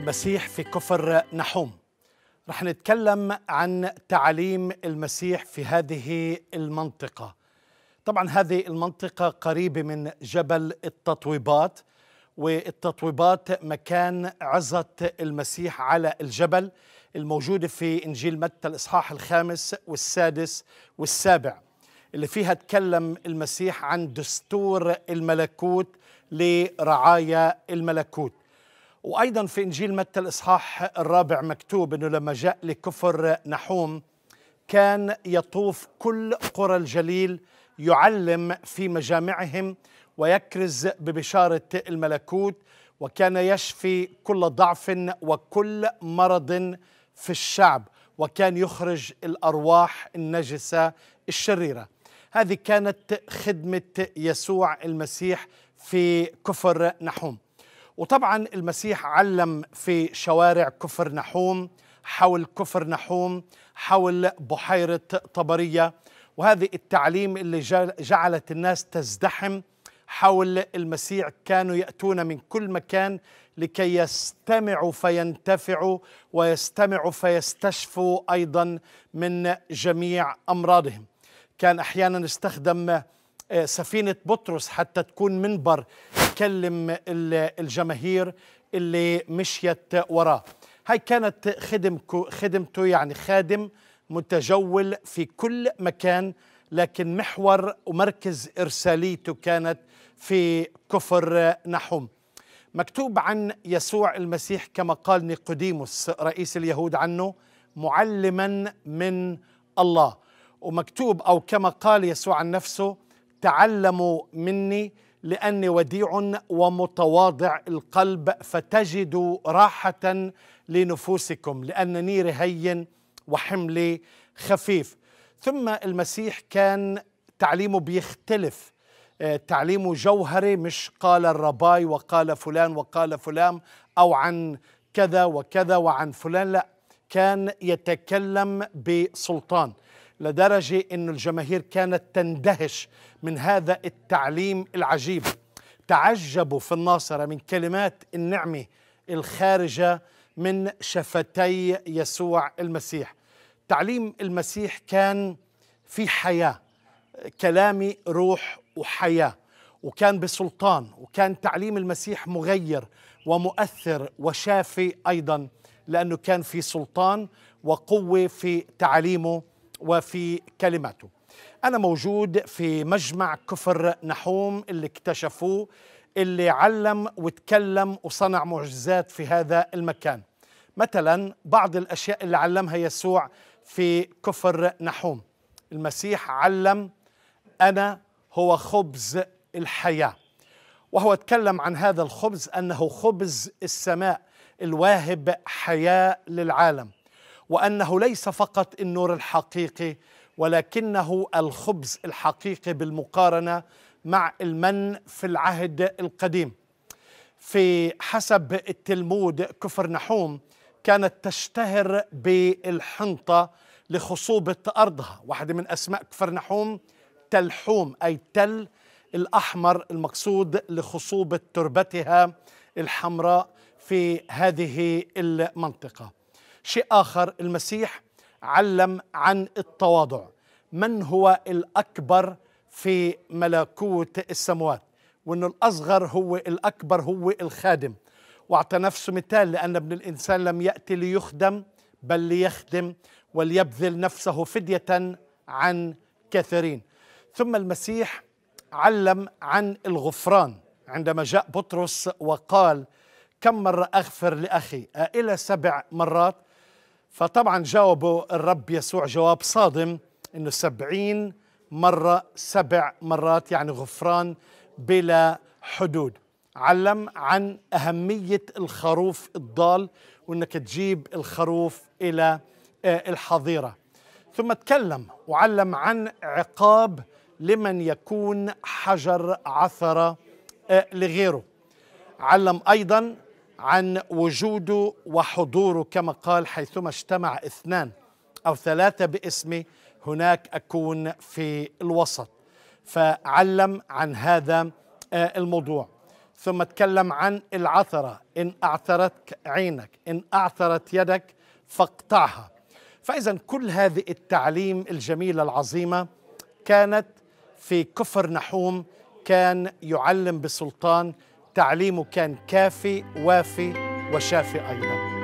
المسيح في كفر نحوم رح نتكلم عن تعاليم المسيح في هذه المنطقة طبعا هذه المنطقة قريبة من جبل التطويبات والتطويبات مكان عزة المسيح على الجبل الموجودة في إنجيل متى الإصحاح الخامس والسادس والسابع اللي فيها تكلم المسيح عن دستور الملكوت لرعايا الملكوت وأيضا في إنجيل متى الإصحاح الرابع مكتوب أنه لما جاء لكفر نحوم كان يطوف كل قرى الجليل يعلم في مجامعهم ويكرز ببشارة الملكوت وكان يشفي كل ضعف وكل مرض في الشعب وكان يخرج الأرواح النجسة الشريرة هذه كانت خدمة يسوع المسيح في كفر نحوم وطبعا المسيح علم في شوارع كفر نحوم حول كفر نحوم حول بحيرة طبرية وهذه التعليم اللي جعلت الناس تزدحم حول المسيح كانوا يأتون من كل مكان لكي يستمعوا فينتفعوا ويستمعوا فيستشفوا أيضا من جميع أمراضهم كان أحيانا استخدم آه، سفينة بطرس حتى تكون منبر يكلم الجماهير اللي مشيت وراه هاي كانت خدمكو خدمته يعني خادم متجول في كل مكان لكن محور ومركز إرساليته كانت في كفر نحوم مكتوب عن يسوع المسيح كما قال نيقوديموس رئيس اليهود عنه معلما من الله ومكتوب أو كما قال يسوع عن نفسه تعلموا مني لاني وديع ومتواضع القلب فتجدوا راحه لنفوسكم لانني رهين وحملي خفيف ثم المسيح كان تعليمه بيختلف آه، تعليمه جوهري مش قال الرباي وقال فلان وقال فلان او عن كذا وكذا وعن فلان لا كان يتكلم بسلطان لدرجة أن الجماهير كانت تندهش من هذا التعليم العجيب تعجبوا في الناصرة من كلمات النعمة الخارجة من شفتي يسوع المسيح تعليم المسيح كان في حياة كلامي روح وحياة وكان بسلطان وكان تعليم المسيح مغير ومؤثر وشافي أيضا لأنه كان في سلطان وقوة في تعليمه وفي كلماته أنا موجود في مجمع كفر نحوم اللي اكتشفوه اللي علم وتكلم وصنع معجزات في هذا المكان مثلا بعض الأشياء اللي علمها يسوع في كفر نحوم المسيح علم أنا هو خبز الحياة وهو تكلم عن هذا الخبز أنه خبز السماء الواهب حياة للعالم وأنه ليس فقط النور الحقيقي ولكنه الخبز الحقيقي بالمقارنة مع المن في العهد القديم في حسب التلمود كفر نحوم كانت تشتهر بالحنطة لخصوبة أرضها واحدة من أسماء كفر نحوم تلحوم أي تل الأحمر المقصود لخصوبة تربتها الحمراء في هذه المنطقة شيء آخر المسيح علم عن التواضع من هو الأكبر في ملكوت السموات وأن الأصغر هو الأكبر هو الخادم واعطى نفسه مثال لأن ابن الإنسان لم يأتي ليخدم بل ليخدم وليبذل نفسه فدية عن كثيرين ثم المسيح علم عن الغفران عندما جاء بطرس وقال كم مرة أغفر لأخي إلى سبع مرات فطبعا جاوبه الرب يسوع جواب صادم انه سبعين مرة سبع مرات يعني غفران بلا حدود علم عن أهمية الخروف الضال وأنك تجيب الخروف إلى آه، الحظيرة ثم تكلم وعلم عن عقاب لمن يكون حجر عثرة آه، لغيره علم أيضا عن وجوده وحضوره كما قال حيثما اجتمع اثنان أو ثلاثة باسمي هناك أكون في الوسط فعلم عن هذا آه، الموضوع ثم تكلم عن العثرة إن أعثرت عينك إن أعثرت يدك فاقطعها فإذا كل هذه التعليم الجميلة العظيمة كانت في كفر نحوم كان يعلم بسلطان تعليمه كان كافي وافي وشافي أيضاً